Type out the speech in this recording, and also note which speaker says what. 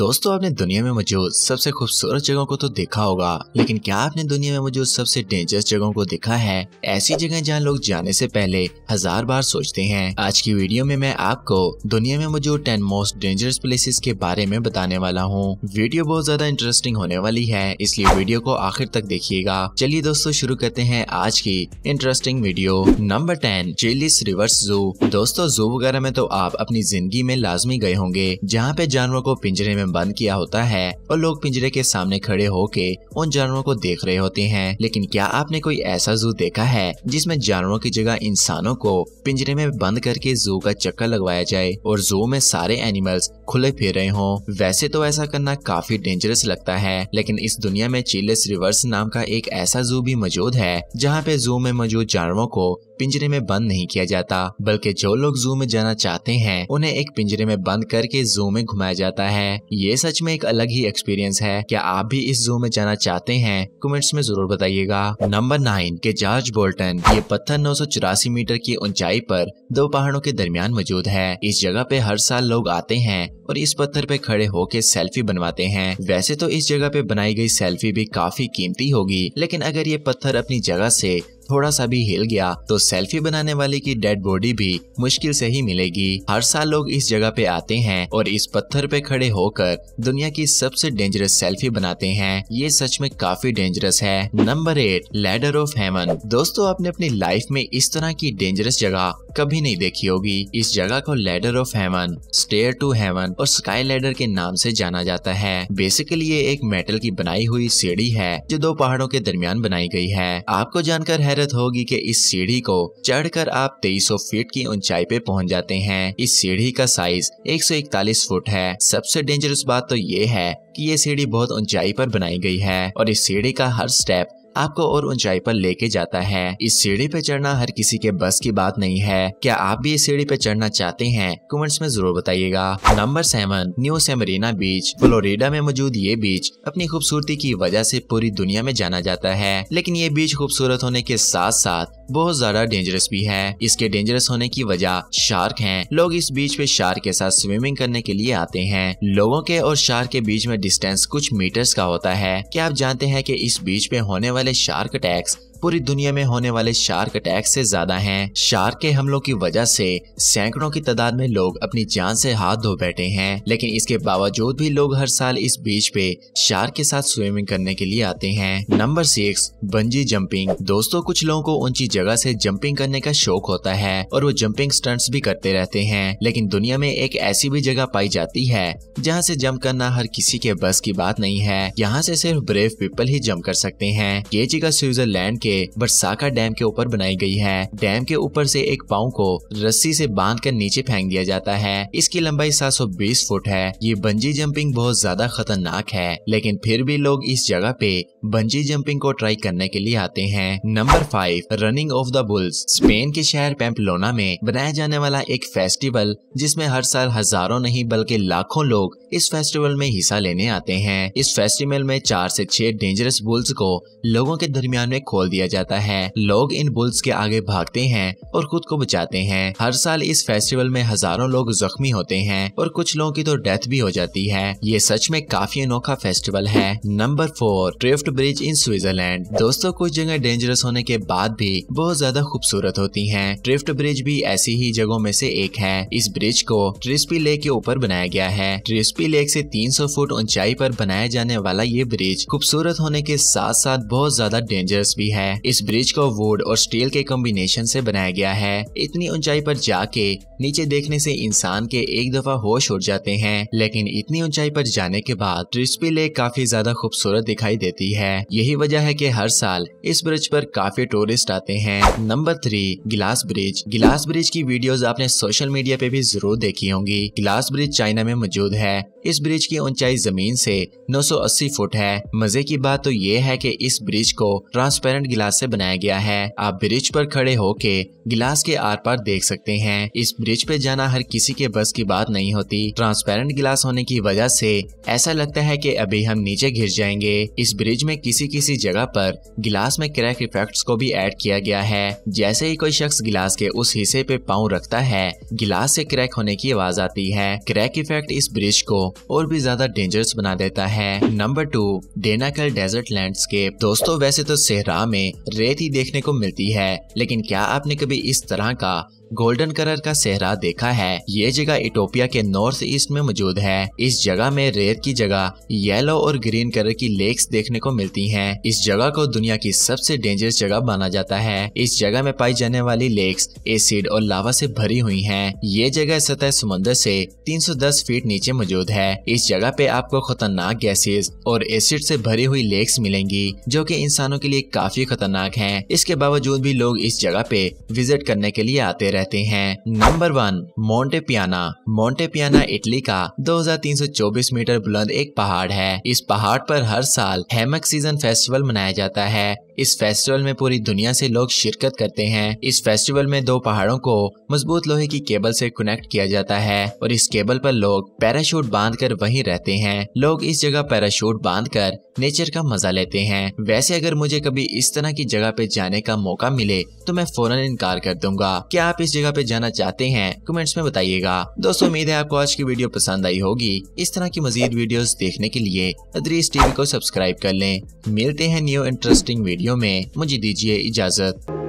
Speaker 1: दोस्तों आपने दुनिया में मौजूद सबसे खूबसूरत जगहों को तो देखा होगा लेकिन क्या आपने दुनिया में मौजूद सबसे डेंजरस जगहों को देखा है ऐसी जगह जहाँ लोग जाने से पहले हजार बार सोचते हैं आज की वीडियो में मैं आपको दुनिया में मौजूद टेन मोस्ट डेंजरस प्लेसेस के बारे में बताने वाला हूँ वीडियो बहुत ज्यादा इंटरेस्टिंग होने वाली है इसलिए वीडियो को आखिर तक देखिएगा चलिए दोस्तों शुरू करते हैं आज की इंटरेस्टिंग वीडियो नंबर टेन चिलिस रिवर्स जू दोस्तों जू वगैरह में तो आप अपनी जिंदगी में लाजमी गए होंगे जहाँ पे जानवरों को पिंजरे में में बंद किया होता है और लोग पिंजरे के सामने खड़े होके उन जानवरों को देख रहे होते हैं लेकिन क्या आपने कोई ऐसा जू देखा है जिसमें जानवरों की जगह इंसानों को पिंजरे में बंद करके जू का चक्कर लगवाया जाए और जू में सारे एनिमल्स खुले फिर रहे हों वैसे तो ऐसा करना काफी डेंजरस लगता है लेकिन इस दुनिया में चिलेस रिवर्स नाम का एक ऐसा जू भी मौजूद है जहाँ पे जू में मौजूद जानवरों को पिंजरे में बंद नहीं किया जाता बल्कि जो लोग जू में जाना चाहते हैं उन्हें एक पिंजरे में बंद करके जू में घुमाया जाता है ये सच में एक अलग ही एक्सपीरियंस है क्या आप भी इस जू में जाना चाहते हैं कमेंट्स में जरूर बताइएगा नंबर नाइन के जॉर्ज बोल्टन ये पत्थर नौ मीटर की ऊंचाई पर दो पहाड़ों के दरमियान मौजूद है इस जगह पे हर साल लोग आते हैं और इस पत्थर पे खड़े होके सेल्फी बनवाते हैं वैसे तो इस जगह पे बनाई गई सेल्फी भी काफी कीमती होगी लेकिन अगर ये पत्थर अपनी जगह से थोड़ा सा भी हिल गया तो सेल्फी बनाने वाले की डेड बॉडी भी मुश्किल से ही मिलेगी हर साल लोग इस जगह पे आते हैं और इस पत्थर पे खड़े होकर दुनिया की सबसे डेंजरस सेल्फी बनाते हैं ये सच में काफी डेंजरस है number eight ladder of heaven दोस्तों आपने अपनी लाइफ में इस तरह की डेंजरस जगह कभी नहीं देखी होगी इस जगह को ladder of heaven stair to heaven और स्काई लैडर के नाम से जाना जाता है बेसिकली ये एक मेटल की बनाई हुई सीढ़ी है जो दो पहाड़ों के दरमियान बनाई गई है आपको जानकर है हैरत होगी कि इस सीढ़ी को चढ़कर आप 2300 फीट की ऊंचाई पे पहुंच जाते हैं इस सीढ़ी का साइज 141 फुट है सबसे डेंजरस बात तो ये है कि ये सीढ़ी बहुत ऊंचाई पर बनाई गई है और इस सीढ़ी का हर स्टेप आपको और ऊंचाई पर लेके जाता है इस सीढ़ी पे चढ़ना हर किसी के बस की बात नहीं है क्या आप भी इस सीढ़ी पे चढ़ना चाहते हैं कमेंट्स में जरूर बताइएगा number seven New Smyrna Beach Florida में मौजूद ये बीच अपनी खूबसूरती की वजह से पूरी दुनिया में जाना जाता है लेकिन ये बीच खूबसूरत होने के साथ साथ बहुत ज्यादा डेंजरस भी है इसके डेंजरस होने की वजह शार्क हैं। लोग इस बीच पे शार्क के साथ स्विमिंग करने के लिए आते हैं लोगों के और शार्क के बीच में डिस्टेंस कुछ मीटर्स का होता है क्या आप जानते हैं कि इस बीच पे होने वाले वाले शार्क टैक्स पूरी दुनिया में होने वाले शार्क अटैक से ज्यादा हैं। शार्क के हमलों की वजह से सैकड़ों की तादाद में लोग अपनी जान से हाथ धो बैठे हैं लेकिन इसके बावजूद भी लोग हर साल इस बीच पे शार्क के साथ स्विमिंग करने के लिए आते हैं नंबर सिक्स बंजी जंपिंग दोस्तों कुछ लोगों को ऊंची जगह से जंपिंग करने का शौक होता है और वो जंपिंग स्टंट्स भी करते रहते हैं लेकिन दुनिया में एक ऐसी भी जगह पाई जाती है जहाँ से जंप करना हर किसी के बस की बात नहीं है यहाँ से सिर्फ ब्रेव पीपल ही जंप कर सकते हैं ये जगह स्विट्जरलैंड के के बरसाका डैम के ऊपर बनाई गई है डैम के ऊपर से एक पाँव को रस्सी से बांध कर नीचे फेंक दिया जाता है इसकी लंबाई 720 फुट है ये बंजी जंपिंग बहुत ज्यादा खतरनाक है लेकिन फिर भी लोग इस जगह पे बंजी जंपिंग को ट्राई करने के लिए आते हैं number five running of the bulls Spain के शहर पेम्पलोना में बनाया जाने वाला एक फेस्टिवल जिसमें हर साल हजारों नहीं बल्कि लाखों लोग इस फेस्टिवल में हिस्सा लेने आते हैं इस फेस्टिवल में चार से छह डेंजरस बुल्स को लोगों के दरमियान में खोल दिया जाता है लोग इन बुल्स के आगे भागते हैं और खुद को बचाते हैं हर साल इस फेस्टिवल में हजारों लोग जख्मी होते हैं और कुछ लोगों की तो डेथ भी हो जाती है ये सच में काफी अनोखा फेस्टिवल है number four Trift Bridge in Switzerland दोस्तों कुछ जगह डेंजरस होने के बाद भी बहुत ज्यादा खूबसूरत होती है ट्रिफ्ट ब्रिज भी ऐसी ही जगहों में से एक है इस ब्रिज को ट्रिस्पी लेक के ऊपर बनाया गया है ट्रिस्पी लेक से 300 फुट ऊंचाई पर बनाया जाने वाला ये ब्रिज खूबसूरत होने के साथ साथ बहुत ज्यादा डेंजरस भी है इस ब्रिज को वुड और स्टील के कॉम्बिनेशन से बनाया गया है इतनी ऊंचाई पर जाके नीचे देखने से इंसान के एक दफा होश उठ जाते हैं लेकिन इतनी ऊंचाई पर जाने के बाद ट्रिस्पी लेक काफी ज्यादा खूबसूरत दिखाई देती है है यही वजह है कि हर साल इस ब्रिज पर काफी टूरिस्ट आते हैं number three glass bridge glass bridge की वीडियोस आपने सोशल मीडिया पे भी जरूर देखी होंगी गिलास ब्रिज चाइना में मौजूद है इस ब्रिज की ऊंचाई जमीन से 980 फुट है मजे की बात तो ये है कि इस ब्रिज को ट्रांसपेरेंट गिलास से बनाया गया है आप ब्रिज पर खड़े होके गिलास के आर पार देख सकते हैं इस ब्रिज पे जाना हर किसी के बस की बात नहीं होती ट्रांसपेरेंट गिलास होने की वजह से ऐसा लगता है कि अभी हम नीचे घिर जाएंगे इस ब्रिज में में किसी किसी जगह पर गिलास में क्रैक इफेक्ट्स को भी ऐड किया गया है जैसे ही कोई शख्स गिलास के उस हिस्से पे पाँव रखता है गिलास से क्रैक होने की आवाज आती है क्रैक इफेक्ट इस ब्रिज को और भी ज्यादा डेंजरस बना देता है number two Danakil desert landscape दोस्तों वैसे तो सेहरा में रेत ही देखने को मिलती है लेकिन क्या आपने कभी इस तरह का गोल्डन कलर का सेहरा देखा है ये जगह इटोपिया के नॉर्थ ईस्ट में मौजूद है इस जगह में रेत की जगह येलो और ग्रीन कलर की लेक्स देखने को मिलती हैं। इस जगह को दुनिया की सबसे डेंजरस जगह माना जाता है इस जगह में पाई जाने वाली लेक्स एसिड और लावा से भरी हुई हैं। ये जगह सतह समुद्र से 310 फीट नीचे मौजूद है इस जगह पे आपको खतरनाक गैसेज और एसिड से भरी हुई लेक्स मिलेंगी जो कि इंसानों के लिए काफी खतरनाक है इसके बावजूद भी लोग इस जगह पे विजिट करने के लिए आते रहते रहते हैं number one Monte Piana Monte Piana Italy का 2324 मीटर बुलंद एक पहाड़ है इस पहाड़ पर हर साल हेमक सीजन फेस्टिवल मनाया जाता है इस फेस्टिवल में पूरी दुनिया से लोग शिरकत करते हैं इस फेस्टिवल में दो पहाड़ों को मजबूत लोहे की केबल से कनेक्ट किया जाता है और इस केबल पर लोग पैराशूट बांधकर वहीं रहते हैं लोग इस जगह पैराशूट बांधकर नेचर का मजा लेते हैं वैसे अगर मुझे कभी इस तरह की जगह पे जाने का मौका मिले तो मैं फौरन इनकार कर दूंगा क्या आप इस जगह पे जाना चाहते हैं कमेंट्स में बताइएगा दोस्तों उम्मीद है आपको आज की वीडियो पसंद आई होगी इस तरह की मजीद वीडियो देखने के लिए अदरीस टीवी को सब्सक्राइब कर लें मिलते हैं न्यू इंटरेस्टिंग वीडियो में मुझे दीजिए इजाजत